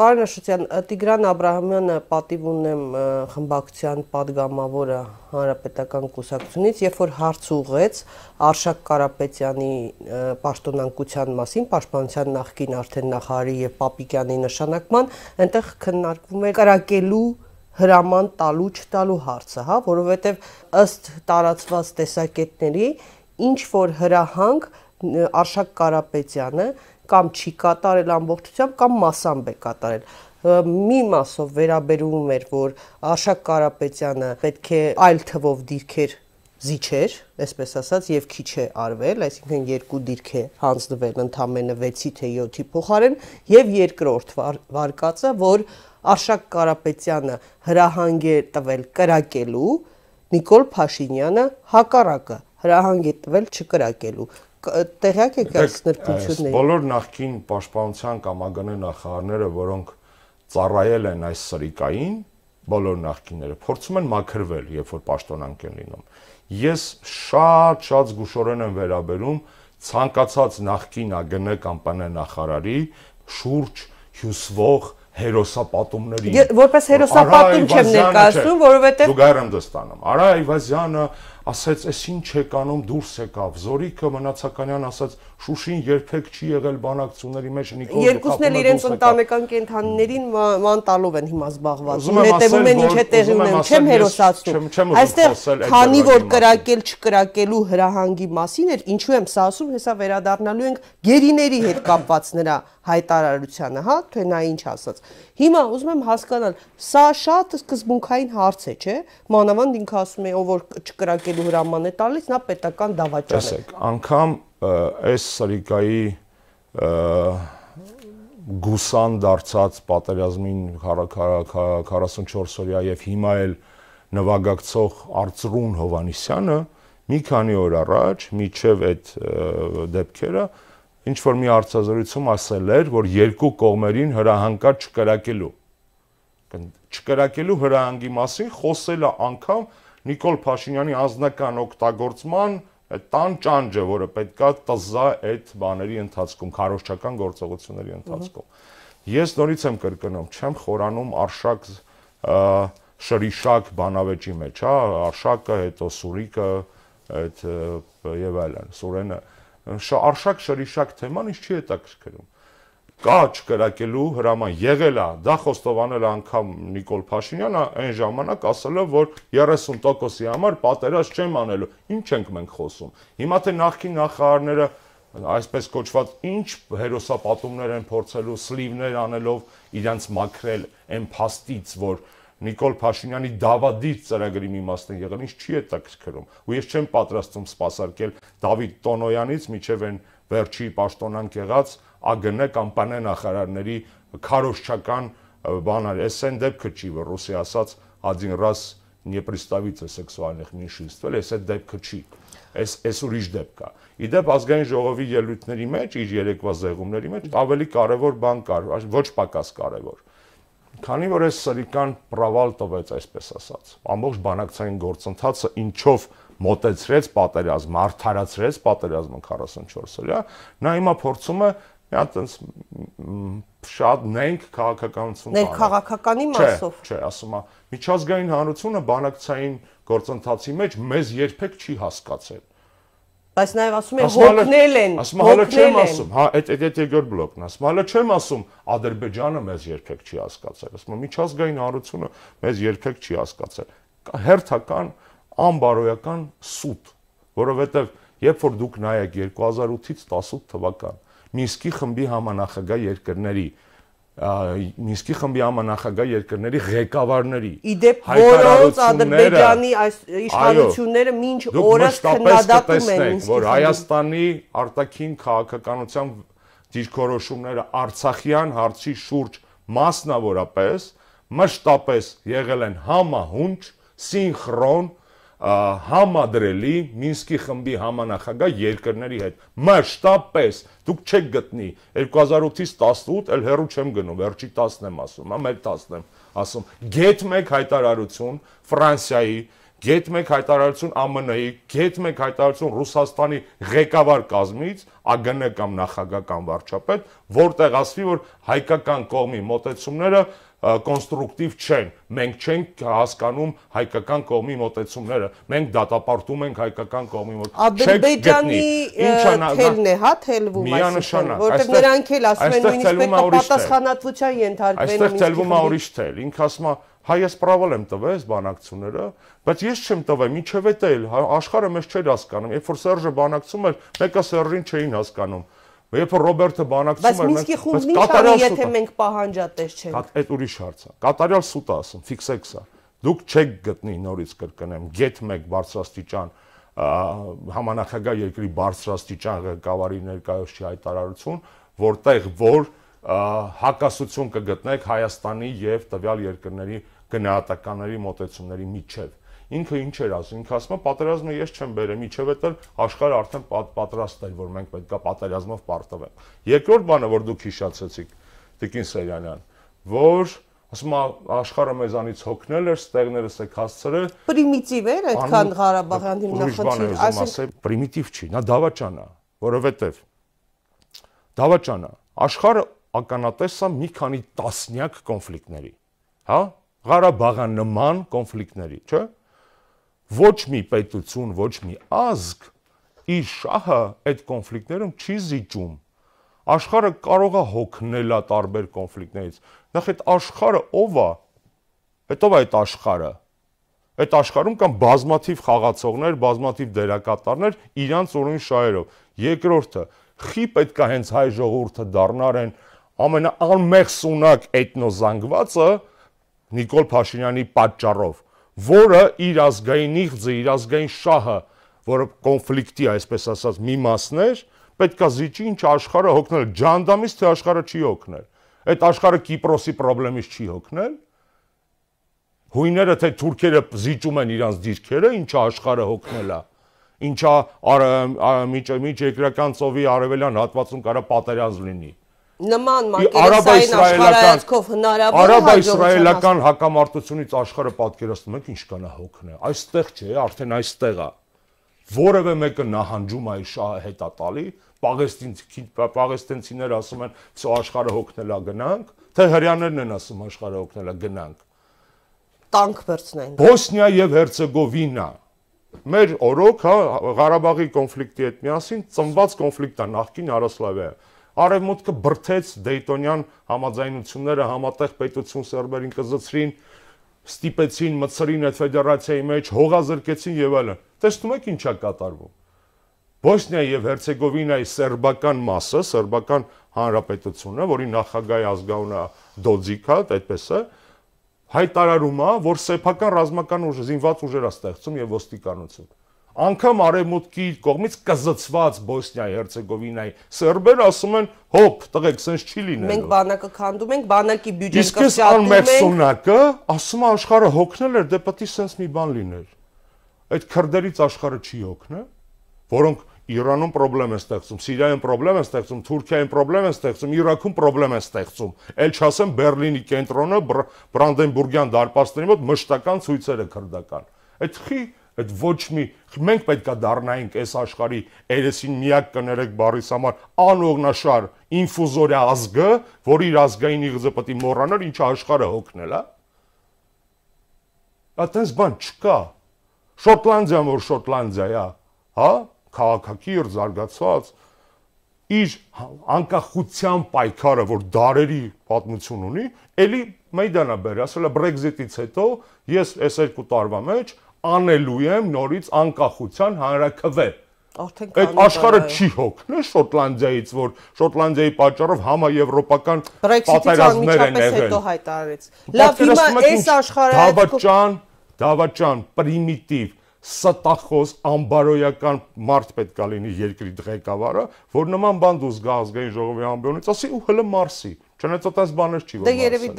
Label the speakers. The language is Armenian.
Speaker 1: Պարոն Աշոտյան, Տիգրան Աբրահամյանը պատիվ ունեմ խմբակցության падգամավորը հանրապետական կուսակցունից, երբ որ հարց ուղեց Արշակ Կարապետյանի պաշտոնանկության մասին, պաշտպանության նախկին արդեն նախարարի եւ Պապիկյանի նշանակման, այնտեղ քննարկվում է կրակելու հրաման տալու չտալու հարցը, հա, որովհետեւ ըստ տարածված տեսակետների ինչ որ հրահանգ Արշակ Կարապետյանը կամ չի կատարել ամբողջությամբ կամ մասամբ է կատարել մի մասով վերաբերում էր որ Արշակ Կարապետյանը պետք է այլ թվով դիրքեր զիջեր, այսպես ասած, եւ քիչ է արվել, այսինքն երկու դիրք է հանձնվել ընդամենը 6-ի թե 7-ի փոխարեն եւ երկրորդ վարկածը, որ Արշակ Կարապետյանը հրահանգե տվել կրակելու, Նիկոլ Փաշինյանը հակառակը հրահանգ է տվել չկրակելու տեղյակ եք այս նրբությունների։ Բոլոր
Speaker 2: նախկին պաշտպանության կամ ԱԳՆ նախարարները, որոնք ծառայել են այս սրիկային, բոլոր նախկինները փորձում են մաքրվել, երբ որ պաշտոնանք են լինում։ Ես շատ-շատ զգուշորեն եմ վերաբերում ցանկացած նախկին ԱԳՆ կամ ՊՆ նախարարի շուրջ հյուսվող հերոսապատումներին։ Որպես հերոսապատում չեմ ներկայացնում, որովհետև Զուգահեռ եմ դստանում։ Արա Այվազյանը, ասաց «Էս ինչ եք անում» դուրս եկավ։ Զորիկը Մնացականյան ասաց «Շուշին երբեք չի եղել բանակցությունների մեջ Նիկոլ Երկուսն էլ իրենց
Speaker 1: ընտանեկան կենթանիներին ման տալով են հիմա զբաղված։ Հետևում են ինչ է տեղի ունենում, չեմ
Speaker 2: հերոսացնում։ Այստեղ քանի որ կրակել
Speaker 1: չկրակելու հրահանգի մասին էր, ինչու եմ սա ասում, հեսա վերադառնալու ենք գերիների հետ կապված նրա հայտարարությանը, հա, թե նա ինչ ասաց։ Հիմա ուզում եմ հասկանալ, սա շատ սկզբունքային հարց է, չէ՞։ Մանավանդ ինքը ասում է, ով որ չկրակելու հրաման է տալիս, նա պետական դավաճան է։
Speaker 2: Տեսեք, անգամ այս Սրիկայի գուսան դարձած պատերազմին 44 օրյա եւ հիմա էլ նվագակցող Արծրուն Հովանիսյանը մի քանի օր առաջ միջև այդ դեպքերը ինչ որ մի արձազրույցում ասել էր, որ երկու կողմերին հրահանգա չկրակելու։ Չկրակելու հրահանգի մասին խոսել է անգամ Նիկոլ Փաշինյանի անձնական օգտագործման տան ճանճը, որը պետքա տզա այդ բաների ընթացքում, քարոշչական գործողությունների ընթացքում։ Ես նորից եմ կրկնում, չեմ խորանում արշակ շրիշակ բանավեճի մեջ, հա, արշակը, հետո սուրիկը, այդ եւ այլն, սուրենը, այդ, արշակ շրիշակ թեման ինչ չի հետաքրքրում կա չկրակելու հրաման եղել է դա խոստովանել անգամ Նիկոլ Փաշինյանը այն ժամանակ ասել է որ 30%-ի համար պատերազմ չեմ անելու ինչ ենք մենք խոսում հիմա թե նախկին նախարարները այսպես կոչված ինչ հերոսապատումներ են փորձելու սլիվներ անելով իրենց մաքրել այն փաստից որ Նիկոլ Փաշինյանի Դավադիր ծրագրի մի մասն է եղել, ինչ չի է տկրկրում։ Ու ես չեմ պատրաստվում սпасարկել Դավիթ Տոնոյանից միջև այն վերջի պաշտոնանկ եղած ԱԳՆ կամ ՊՆ նախարարների քարոշչական բանը։ Էս այն դեպքը չի, որ ռուսի ասած один раз не представитель сексуальных меньшинств, էլ էս այդ դեպքը չի։ Էս էս ուրիշ դեպք է։ Իդեպ ազգային ժողովի ելույթների մեջ, իր երեկվա զեղումների մեջ ավելի կարևոր բան կար, ոչ պակաս կարևոր Քանի որ այս սրիկան պրավալ տվեց, այսպես ասած, ամբողջ բանակցային գործընթացը ինչով մոտեցրեց պատերազմը, արդարացրեց պատերազմը 44-օրյա, նա հիմա փորձում է մի հատ այնց շատ նենք քաղաքականություն կանել։
Speaker 1: Ներքաղաքականի մասով։
Speaker 2: Չէ, չէ, ասում եմ, միջազգային հանրությունը բանակցային գործընթացի մեջ մեզ երբեք չի հասկացել
Speaker 1: Բայց նաև ասում են հոգնել են։ Ասում հալը չեմ ասում,
Speaker 2: հա, այդ այդ այդ երկրորդ բլոկն ասում, հալը չեմ ասում Ադրբեջանը մեզ երբեք չի հասկացել։ Ասում եմ միջազգային հանրությունը մեզ երբեք չի հասկացել։ Հերթական անբարոյական սուտ, որովհետև երբ որ դուք նայեք 2008-ից 18 թվական Մինսկի խմբի համանախագահ երկրների Մինսկի խմբի ամանախագահ երկրների ղեկավարների Իդեպ որոնց Ադրբեջանի այս իշխանությունները մինչ օրս քննադատում են Մինսկի որ Հայաստանի արտաքին քաղաքականության դիրքորոշումները Արցախյան հարցի շուրջ մասնավորապես մշտապես եղել են համահունչ, սինխրոն համադրելի Մինսկի խմբի համանախագահ երկրների հետ։ Մասշտաբպես դուք չեք գտնի 2008-ից 18, էլ հերո չեմ գնում, վերջի 10-ն եմ ասում, հա, մեր 10-ն եմ ասում։ Գետ 1 հայտարարություն Ֆրանսիայի, գետ 1 հայտարարություն ԱՄՆ-ի, գետ 1 հայտարարություն Ռուսաստանի ղեկավար կազմից, ԱԳՆ կամ նախագահ կամ վարչապետ, որտեղ ասվի, որ հայկական կողմի մոտեցումները կոնստրուկտիվ չեն։ Մենք չենք հասկանում հայկական կողմի մոտեցումները։ Մենք դատապարտում ենք հայկական կողմի մոտ։ Ադրբեջանի թելն է, հա, թելվում այսինքն, որտեղ նրանք էլ ասում են նույնիսկ պետք է
Speaker 1: պատասխանատվության ենթարկվեն։ Այստեղ թելվում է ուրիշ
Speaker 2: թել։ Ինք ասում է հայս պրավալ եմ տվես բանակցությունները, բայց ես չեմ տվել, ինչև է տել, հա, աշխարհը մեզ չէր հասկանում։ Երբ որ Սերժը բանակցում էր, մեկը Սերժին չէին հասկանում։ Երբ որ Ռոբերտը բանակցում էր, բայց Մինսկի խումբն ի՞նչ անի, եթե մենք
Speaker 1: պահանջատես չենք։
Speaker 2: Այդ ուրիշ հարց է։ Կատարյալ սուտ է ասում, ֆիքսեք սա։ Դուք չեք գտնի նորից կրկնեմ, գետ 1 բարձրաստիճան համանախագահ երկրի բարձրաստիճան ղեկավարի ներկայացուցի հայտարարություն, որտեղ որ հակասություն կգտնեք Հայաստանի եւ տվյալ երկրների գնահատականների մոտեցումների միջև ինքը ինչ էր ասում, ինքը ասում է պատերազմը ես չեմ բերեմ, իջևետեր աշխարհը արդեն պատրաստ էր, որ մենք պետքա պատերազմով պարտվենք։ Երկրորդ բանը, որ դուք հիշացեցիք, Տիկին Սերյանյան, որ ասում աշխարհը մեզանից հոգնել էր, ստեղներս է հասցրել։
Speaker 1: Պրիմիտիվ էր այդքան Ղարաբաղյան հիմնախնդիրը, այսինքն
Speaker 2: պրիմիտիվ չի, նա դավաճան է, որովհետև դավաճան է։ Աշխարհը ականատես է մի քանի տասնյակ կոնֆլիկտների, հա? Ղարաբաղյան նման կոնֆլիկտների, չէ՞ ոչ մի պետություն, ոչ մի ազգ իր շահը այդ կոնֆլիկտներում չի զիջում։ Աշխարը կարող է հոգնելա տարբեր կոնֆլիկտներից։ Նախ այդ աշխարը ով է։ Հետո այդ աշխարը։ Այդ աշխարում կան բազմաթիվ խաղացողներ, բազմաթիվ դերակատարներ իրանց օրին շահերով։ Երկրորդը, խի պետք է հենց հայ ժողովուրդը դառնար են ամենաանմեղ սունակ էթնոզանգվածը Նիկոլ Փաշինյանի պատճառով որը իր ազգային իղձը, իր ազգային շահը, որը կոնֆլիկտի, այսպես ասած, մի մասն էր, պետքա զիջի ինչ աշխարհը հոգնել, ջանդամից թե աշխարհը չի հոգնել։ Այդ աշխարհը Կիպրոսի խնդրից չի հոգնել։ Հույները թե թուրքերը զիջում են իրանց դիրքերը, ինչ աշխարհը հոգնելա։ Ինչա միջերկրական ծովի արևելյան հատվածում կարա պատերազմ լինի նման մակերեսային աշխարհայացքով հնարավոր արաբ-իսրայելական հակամարտությունից աշխարհը պատկերացնում եք ինչ կանա հոգն է այստեղ չէ արդեն այստեղ է որևէ մեկը նահանջում է հետա տալի պաղեստինցի պաղեստինցիները ասում են «Սո աշխարհը հոգնելա գնանք» թե հрьяաներն են ասում աշխարհը հոգնելա գնանք
Speaker 1: տանկ բրցնեն
Speaker 2: Բոսնիա եւ Հերցեգովինա մեր օրոք հա Ղարաբաղի կոնֆլիկտի հետ միասին ծնված կոնֆլիկտ է նախկին Արոսլավիա արևմուտքը բրթեց Դեյտոնյան համաձայնությունները, համատեղ պետություն սերբերին կզծրին, ստիպեցին մցրին այդ ֆեդերացիայի մեջ, հողազրկեցին եւ այլն։ Տեսնում եք ինչա կատարվում։ Բոսնիա եւ Հերցեգովինայի սերբական մասը, սերբական հանրապետությունը, որի նախագահի ազգանունը Դոձիկա, այդպես է, հայտարարում է, որ սեփական ռազմական ուժ զինված ուժեր է ստեղծում եւ ոստիկանություն անգամ արևմուտքի կողմից կզծված Բոսնիայի Հերցեգովինայի սերբեր ասում են հոփ տղեկ sense չի լինելու մենք
Speaker 1: բանակը քանդում ենք բանակի բյուջեն կրճատում ենք իսկ
Speaker 2: անմերսունակը ասում է աշխարհը հոգնել էր դե պետք է sense մի բան լիներ այդ քրդերից աշխարհը չի հոգնա որոնք Իրանում խնդրեմ են ստեղծում, Սիրիայում խնդրեմ են ստեղծում, Թուրքիայում խնդրեմ են ստեղծում, Իրաքում խնդրեմ են ստեղծում։ Էլ չասեմ Բերլինի կենտրոնը Բրանդենբուրգյան դարպասների մոտ մշտական ցույցերը քրդական։ Այդ խի այդ ոչ մի մենք պետքա դառնայինք այս աշխարի երեսին միակ կներեք բարիս համար անօգնաշար ինֆուզորիա ազգը, որ իր ազգային իղձը պետք է մոռանար, ինչը աշխարհը հոգնել է։ հա? Այդտենց բան չկա։ Շոտլանդիան որ Շոտլանդիա է, հա, հա քաղաքակիրթ զարգացած իր անկախության պայքարը, որ դարերի պատմություն ունի, ելի մեյդանա բեր, ասել է Brexit-ից հետո ես այս երկու տարվա մեջ անելու եմ նորից անկախության հանրաքվե։
Speaker 1: Արդեն այդ աշխարհը չի
Speaker 2: հոգնի Շոտլանդիայից, որ Շոտլանդիայի պատճառով համաեվրոպական պատերազմներ են եղել։ Հետո
Speaker 1: հայտարարեց։ Լավ, հիմա այս աշխարհը
Speaker 2: դավաճան, դավաճան, պրիմիտիվ, ստախոս, ամբարոյական մարդ պետքա լինի երկրի ղեկավարը, որ նման բան դու զգա ազգային ժողովի ամբիոնից, ասի ու հələ մարսի։ Չնայած այդպես բաներ չի որ։ Դե երևի